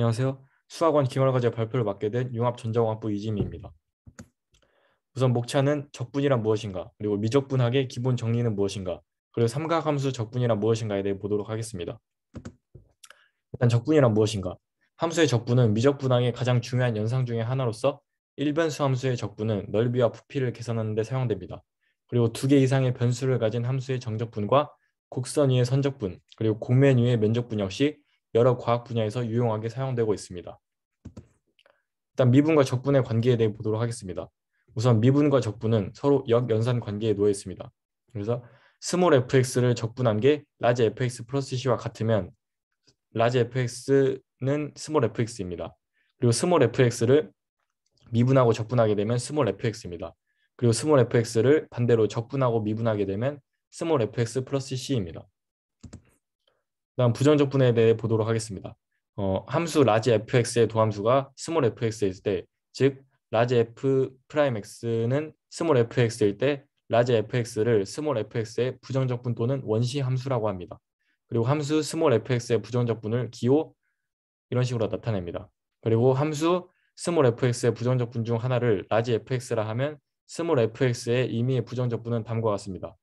안녕하세요. 수학원 기말과제 발표를 맡게 된 융합전자공학부 이지미입니다. 우선 목차는 적분이란 무엇인가, 그리고 미적분학의 기본 정리는 무엇인가, 그리고 삼각함수 적분이란 무엇인가에 대해 보도록 하겠습니다. 일단 적분이란 무엇인가? 함수의 적분은 미적분학의 가장 중요한 연상 중의 하나로서 일변수 함수의 적분은 넓이와 부피를 계산하는 데 사용됩니다. 그리고 두 개 이상의 변수를 가진 함수의 정적분과 곡선 위의 선적분, 그리고 곡면 위의 면적분 역시 여러 과학 분야에서 유용하게 사용되고 있습니다. 일단 미분과 적분의 관계에 대해 보도록 하겠습니다. 우선 미분과 적분은 서로 역연산 관계에 놓여 있습니다. 그래서 스몰 fx를 적분한 게 라지 fx 플러스 c와 같으면 라지 fx는 스몰 fx입니다. 그리고 스몰 fx를 미분하고 적분하게 되면 스몰 fx입니다. 그리고 스몰 fx를 반대로 적분하고 미분하게 되면 스몰 fx 플러스 c입니다. 다음 부정적 분에 대해 보도록 하겠습니다. 어, 함수 라지 fx의 도함수가 스몰 fx에 있을 때, 즉 라지 f 프라임 x는 스몰 fx일 때 라지 fx를 스몰 fx의 부정적분 또는 원시 함수라고 합니다. 그리고 함수 스몰 fx의 부정적분을 기호 이런 식으로 나타냅니다. 그리고 함수 스몰 fx의 부정적분 중 하나를 라지 fx라 하면 스몰 fx의 임의의 부정적분은 다음과 같습니다.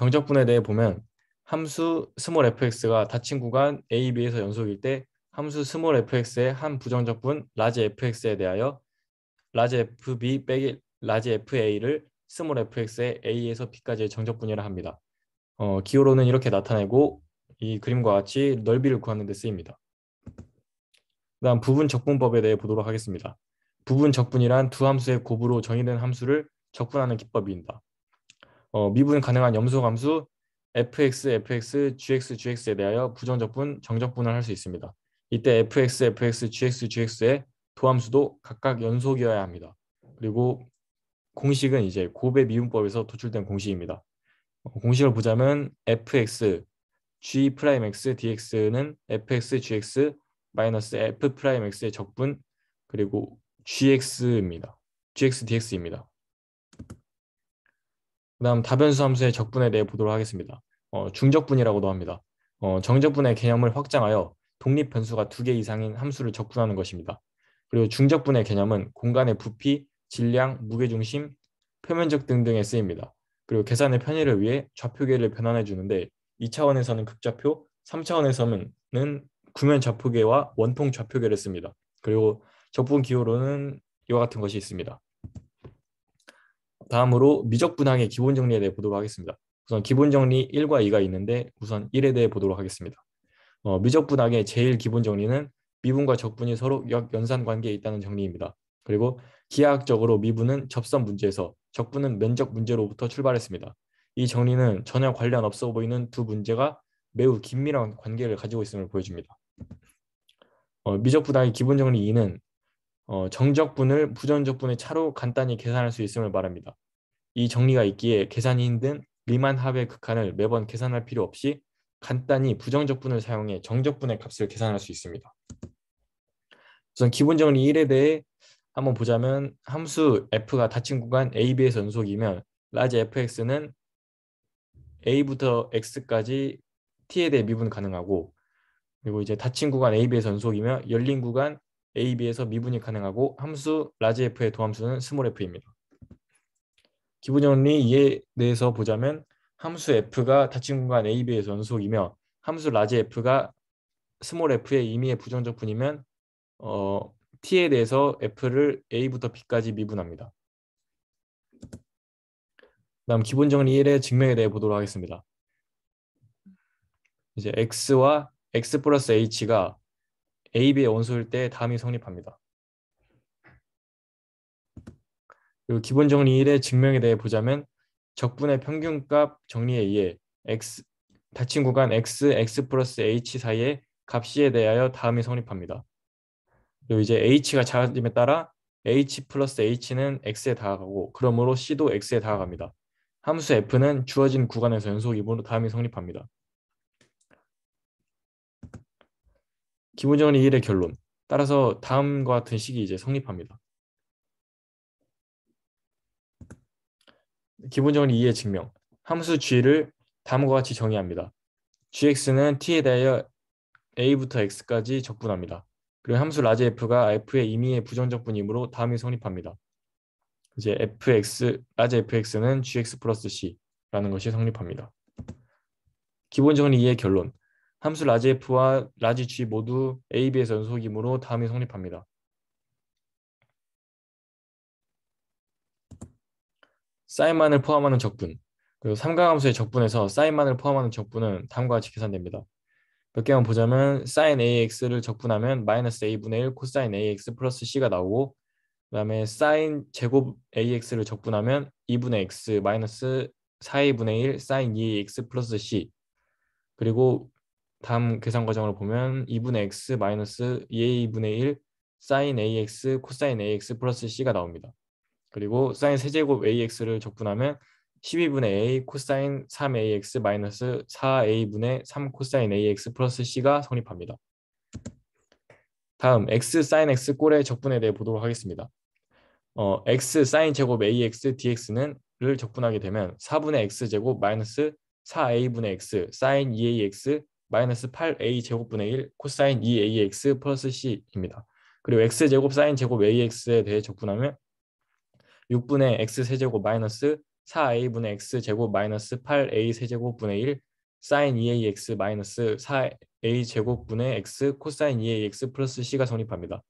정적분에 대해 보면 함수 스몰 fx가 닫힌 구간 a, b에서 연속일 때 함수 스몰 fx의 한 부정적분 라지 fx에 대하여 라지 fb 빼기 라지 fa를 스몰 fx의 a에서 b까지의 정적분이라 합니다. 어, 기호로는 이렇게 나타내고 이 그림과 같이 넓이를 구하는 데 쓰입니다. 그다음 부분 적분법에 대해 보도록 하겠습니다. 부분 적분이란 두 함수의 곱으로 정의된 함수를 적분하는 기법입니다. 어, 미분 가능한 염소 감수 fx, fx, gx, gx에 대하여 부정적분, 정적분을 할 수 있습니다. 이때 fx, fx, gx, gx의 도함수도 각각 연속이어야 합니다. 그리고 공식은 이제 고배 미분법에서 도출된 공식입니다. 어, 공식을 보자면 fx, g 프라임 x dx는 fx, gx 마이너스 f 프라임 x의 적분 그리고 gx입니다. gx dx입니다. 그다음 다변수 함수의 적분에 대해 보도록 하겠습니다. 어, 중적분이라고도 합니다. 어, 정적분의 개념을 확장하여 독립 변수가 두 개 이상인 함수를 적분하는 것입니다. 그리고 중적분의 개념은 공간의 부피, 질량, 무게중심, 표면적 등등에 쓰입니다. 그리고 계산의 편의를 위해 좌표계를 변환해 주는데 2차원에서는 극좌표, 3차원에서는 구면 좌표계와 원통 좌표계를 씁니다. 그리고 적분 기호로는 이와 같은 것이 있습니다. 다음으로 미적 분항의 기본 정리에 대해 보도록 하겠습니다. 우선 기본 정리 1과 2가 있는데 우선 1에 대해 보도록 하겠습니다. 어, 미적 분항의 제일 기본 정리는 미분과 적분이 서로 연산 관계에 있다는 정리입니다. 그리고 기하학적으로 미분은 접선 문제에서 적분은 면적 문제로부터 출발했습니다. 이 정리는 전혀 관련 없어 보이는 두 문제가 매우 긴밀한 관계를 가지고 있음을 보여줍니다. 어, 미적 분항의 기본 정리 2는 어, 정적분을 부정적분의 차로 간단히 계산할 수 있음을 말합니다. 이 정리가 있기에 계산이 힘든 리만 합의 극한을 매번 계산할 필요 없이 간단히 부정적분을 사용해 정적분의 값을 계산할 수 있습니다. 우선 기본 정리 1에 대해 한번 보자면 함수 f가 닫힌 구간 AB에서 연속이면 라지 fx는 a부터 x까지 t에 대해 미분 가능하고 그리고 이제 닫힌 구간 AB에서 연속이며 열린 구간 AB에서 미분이 가능하고 함수 라지 F의 도함수는 스몰 F입니다. 기본 정리 이에 대해서 보자면 함수 F가 닫힌 공간 AB의 연속이며 함수 라지 F가 스몰 F의 임의의 부정적 분이면 어, T에 대해서 F를 A부터 B까지 미분합니다. 다음 기본 정리 1의 증명에 대해 보도록 하겠습니다. 이제 X와 X 플러스 H가 AB의 원소일 때 다음이 성립합니다. 그 기본 정리 의 증명에 대해 보자면 적분의 평균값 정리에 의해 x 닫힌 구간 x, x 플러스 h 사이의 값에 대하여 다음이 성립합니다. 그리고 이제 h가 작아짐에 따라 h 플러스 h는 x에 다가가고 그러므로 c도 x에 다가갑니다. 함수 f는 주어진 구간에서 연속 2번으로 다음이 성립합니다. 기본적인 일의 결론. 따라서 다음과 같은 식이 이제 성립합니다. 기본적인 이의 증명. 함수 g를 다음과 같이 정의합니다. gx는 t에 대하여 a부터 x까지 적분합니다. 그리고 함수 라지 f가 f의 임의의 부정적분이므로 다음이 성립합니다. 이제 fx 라지 fx는 gx 플러스 c라는 것이 성립합니다. 기본적인 이의 결론. 함수 라지 F와 라지 G 모두 A, B에서 연속이므로 다음이 성립합니다. '사인만을 포함하는 적분' 그리고 삼각함수의 적분에서 사인만을 포함하는 적분은 다음과 같이 계산됩니다. 몇 개만 보자면 사인 AX를 적분하면 마이너스 A분의 1 코사인 AX 플러스 C가 나오고 그 다음에 사인 제곱 AX를 적분하면 2분의 X 마이너스 4A분의 1 사인 2AX 플러스 C 그리고 다음 계산 과정으로 보면 2분의 x 마이너스 2분의1 사인 ax 코사인 ax 플러스 c가 나옵니다. 그리고 사인 세제곱 ax를 적분하면 12분의 a 코사인 3ax 마이너스 4a분의 3 코사인 ax 플러스 c가 성립합니다. 다음 x 사인 x 꼴의 적분에 대해 보도록 하겠습니다. 어, x 사인 제곱 ax dx는 를 적분하게 되면 4분의 x 제곱 마이너스 4a분의 x 사인 2ax e 마이너스 8a 제곱분의 1 코사인 2ax 플러스 c입니다. 그리고 x 제곱 사인 제곱 ax에 대해 적분하면 6분의 x 세제곱 마이너스 4a 분의 x 제곱 마이너스 8a 세제곱 분의 1 사인 2ax 마이너스 4a 제곱 분의 x 코사인 2ax 플러스 c가 성립합니다.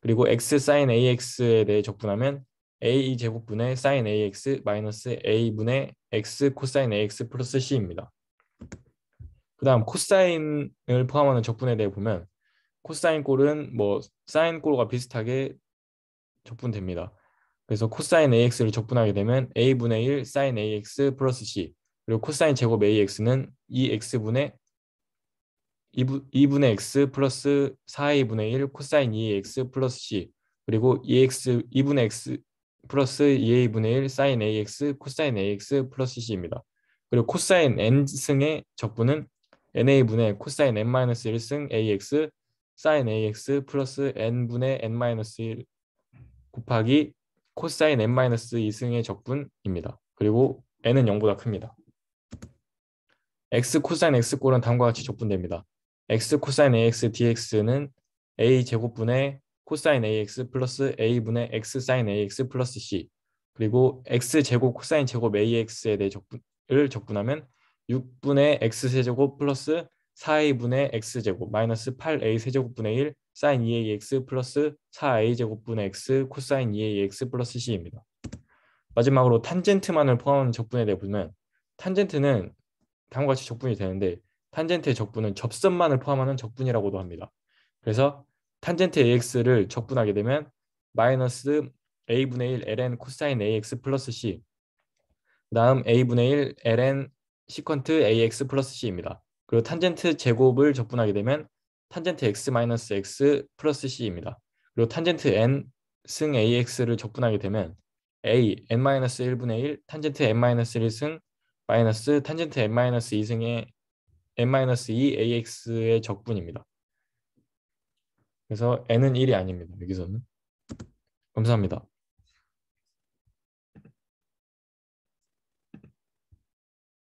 그리고 x 사인 ax에 대해 적분하면 a 제곱 분의 사인 ax 마이너스 a 분의 x 코사인 ax 플러스 c입니다. 그다음 코사인을 포함하는 적분에 대해 보면 코사인 꼴은 뭐 사인 꼴과 비슷하게 적분됩니다. 그래서 코사인 AX를 적분하게 되면 A분의 1 사인 AX 플러스 C 그리고 코사인 제곱 AX는 2X분의 e 2분의 e X 플러스 4A분의 1 코사인 2X e 플러스 C 그리고 2X 2분의 X 플러스 2A분의 1 사인 AX 코사인 AX 플러스 C입니다. 그리고 코사인 N승의 적분은 NA분의 코사인 n-1승 AX 사인 AX 플러스 N분의 N-1 곱하기 코사인 N-2승의 적분입니다. 그리고 N은 0보다 큽니다. X 코사인 X꼴은 다음과 같이 적분됩니다. X 코사인 AX DX는 A 제곱분의 코사인 AX 플러스 A분의 X 사인 AX 플러스 C 그리고 X 제곱 코사인 제곱 AX에 대해 적분을 적분하면 6분의 x제곱 세 플러스 4a분의 x제곱 마이너스 8a세제곱분의 1 사인 2ax e 플러스 4a제곱분의 x 코사인 2ax e 플러스 c입니다. 마지막으로 탄젠트만을 포함하는 적분에 대해 보면 탄젠트는 다음과 같이 적분이 되는데 탄젠트의 적분은 접선만을 포함하는 적분이라고도 합니다. 그래서 탄젠트 ax를 적분하게 되면 마이너스 a분의 1 ln 코사인 ax 플러스 c 그 다음 a분의 1 ln 시퀀트 ax 플러스 c입니다. 그리고 탄젠트 제곱을 접근하게 되면 탄젠트 x 마이너스 x 플러스 c입니다. 그리고 탄젠트 n 승 ax를 접근하게 되면 a n 마이너스 1분의 1 탄젠트 n 마이너스 1승 마이너스 탄젠트 n 마이너스 2승의 n 마이너스 2 ax의 적분입니다. 그래서 n은 1이 아닙니다. 여기서는 감사합니다.